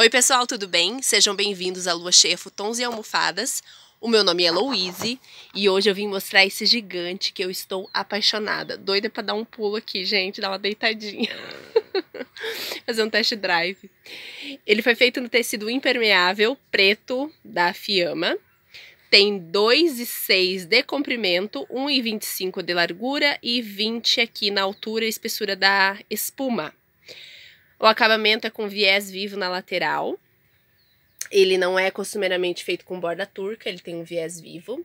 Oi, pessoal, tudo bem? Sejam bem-vindos à Lua Cheia Futons e Almofadas. O meu nome é Louise e hoje eu vim mostrar esse gigante que eu estou apaixonada. Doida para dar um pulo aqui, gente, dar uma deitadinha. Fazer um test drive. Ele foi feito no tecido impermeável preto da Fiamma. Tem 2,6 de comprimento, 1,25 de largura e 20 aqui na altura e espessura da espuma. O acabamento é com viés vivo na lateral. Ele não é costumeiramente feito com borda turca, ele tem um viés vivo.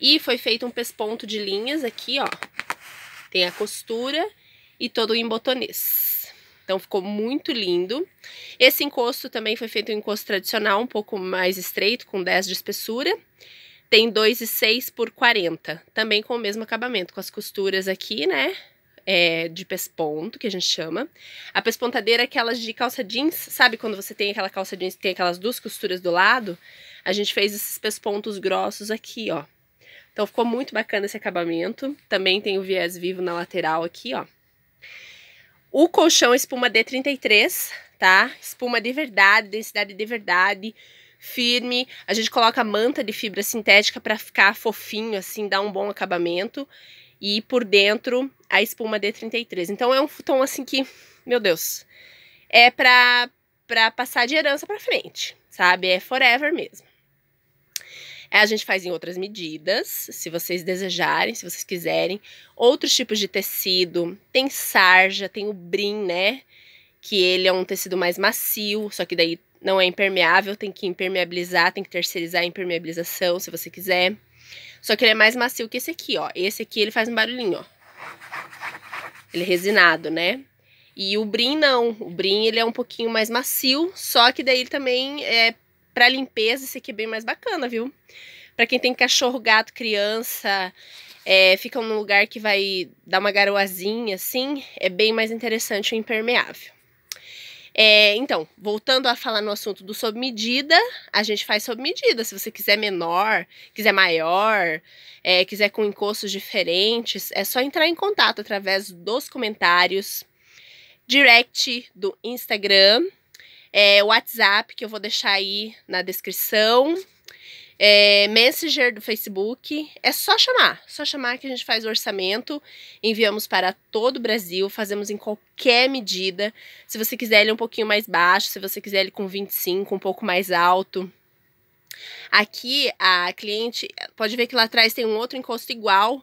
E foi feito um pesponto de linhas aqui, ó. Tem a costura e todo em botonês. Então ficou muito lindo. Esse encosto também foi feito um encosto tradicional, um pouco mais estreito, com 10 de espessura. Tem 2,6 por 40, também com o mesmo acabamento, com as costuras aqui, né? é, de pesponto, que a gente chama. A pespontadeira é aquelas de calça jeans, sabe quando você tem aquela calça jeans que tem aquelas duas costuras do lado? A gente fez esses pespontos grossos aqui, ó. Então ficou muito bacana esse acabamento. Também tem o viés vivo na lateral aqui, ó. O colchão espuma D33, tá? Espuma de verdade, densidade de verdade, firme. A gente coloca manta de fibra sintética para ficar fofinho, assim, dar um bom acabamento. E por dentro a espuma D33. Então é um tom assim que, meu Deus, é pra, pra passar de herança pra frente, sabe? É forever mesmo. É, a gente faz em outras medidas, se vocês desejarem, se vocês quiserem. Outros tipos de tecido. Tem sarja, tem o brim, né? Que ele é um tecido mais macio, só que daí não é impermeável, tem que impermeabilizar, tem que terceirizar a impermeabilização, se você quiser. Só que ele é mais macio que esse aqui, ó. Esse aqui ele faz um barulhinho, ó. Ele é resinado, né? E o brim não, o brim ele é um pouquinho mais macio, só que daí ele também é para limpeza, esse aqui é bem mais bacana, viu? Para quem tem cachorro, gato, criança, é, num lugar que vai dar uma garoazinha assim, é bem mais interessante o impermeável. É, então, voltando a falar no assunto do sob medida, a gente faz sob medida. Se você quiser menor, quiser maior, é, quiser com encostos diferentes, é só entrar em contato através dos comentários, direct do Instagram, é, WhatsApp, que eu vou deixar aí na descrição é, Messenger do Facebook. É só chamar, só chamar que a gente faz o orçamento, enviamos para todo o Brasil, fazemos em qualquer medida. Se você quiser ele um pouquinho mais baixo, se você quiser ele com 25, um pouco mais alto. Aqui a cliente pode ver que lá atrás tem um outro encosto igual,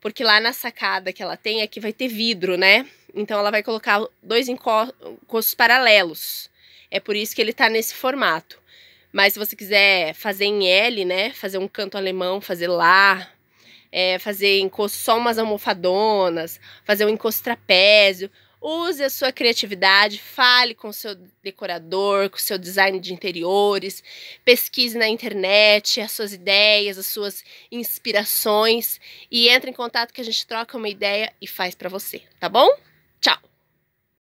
porque lá na sacada que ela tem aqui vai ter vidro, né? Então ela vai colocar dois encostos paralelos. É por isso que ele tá nesse formato. Mas se você quiser fazer em L, né? Fazer um canto alemão, fazer lá, é, fazer encosto, só umas almofadonas, fazer um encosto trapézio. Use a sua criatividade, fale com o seu decorador, com o seu design de interiores, pesquise na internet as suas ideias, as suas inspirações e entre em contato que a gente troca uma ideia e faz para você, tá bom? Tchau!